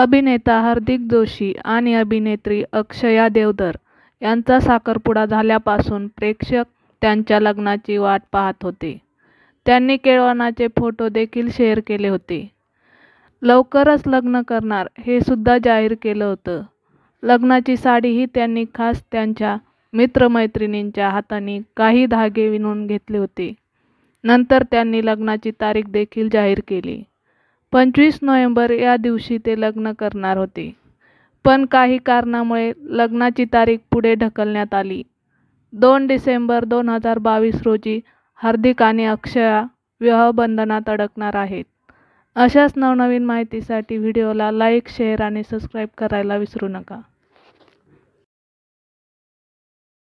अभिनेता हार्दिक जोशी आणि अभिनेत्री अक्षया देवधर यांचा साखरपुडा झाल्यापासून प्रेक्षक त्यांच्या लग्नाची वाट पाहत होते त्यांनी केळवणाचे फोटो देखील शेअर केले होते लवकरच लग्न करणार हे सुद्धा जाहीर केलं होतं लग्नाची साडीही त्यांनी खास त्यांच्या मित्रमैत्रिणींच्या हाताने काही धागे विणून घेतले होते नंतर त्यांनी लग्नाची तारीख देखील जाहीर केली पंचवीस नोव्हेंबर या दिवशी ते लग्न करणार होते पण काही कारणामुळे लग्नाची तारीख पुढे ढकलण्यात आली दोन डिसेंबर दोन हजार बावीस रोजी हार्दिक आणि अक्षया विवाहबंधनात अडकणार आहेत अशाच नवनवीन माहितीसाठी व्हिडिओला लाईक शेअर आणि सबस्क्राईब करायला विसरू नका